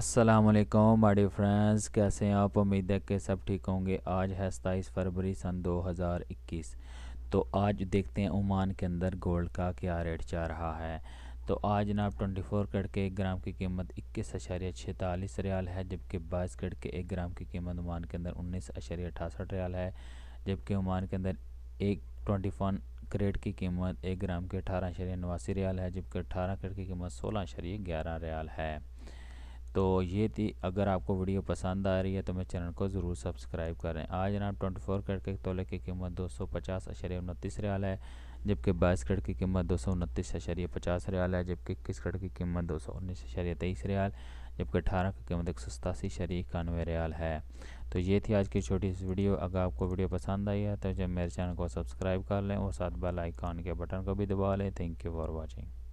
असलकम my friends कैसे हैं आप उम्मीद है कि सब ठीक होंगे आज है सताईस फरवरी सन 2021 तो आज देखते हैं ओमान के अंदर गोल्ड का क्या रेट चल रहा है तो आज जनाब 24 कैरेट के एक ग्राम की कीमत इक्कीस अशारिया छतालीस रियाल है जबकि बाईस कैरेट के एक ग्राम की कीमत ओमान के अंदर उन्नीस अशारिया अठासठ रियाल है जबकि ओमान के अंदर एक ट्वेंटी फोन करेट की कीमत एक ग्राम के अठारह अशारिया नवासी रियाल है जबकि अठारह करेट की कीमत सोलह अशारिया ग्यारह रियाल है तो ये थी अगर आपको वीडियो पसंद आ रही है तो मेरे चैनल को ज़रूर सब्सक्राइब करें आज नाम ट्वेंटी फोर करट के तोले की कीमत दो सौ पचास अशरिया उनतीस रियाल है जबकि बाईस कैरेट की कीमत दो सौ उनतीस अशरिया पचास रियाल है जबकि इक्कीस कैरेट की कीमत दो सौ उन्नीस अशर्य तेईस रियाल जबकि अठारह की कीमत एक सौ सतासी शरीय इक्यानवे रियाल है तो ये थी आज की छोटी सी वीडियो अगर आपको वीडियो पसंद आई है तो जब मेरे चैनल को सब्सक्राइब कर लें और साथ बेल आइकॉन के बटन को भी दबा लें थैंक यू फॉर वॉचिंग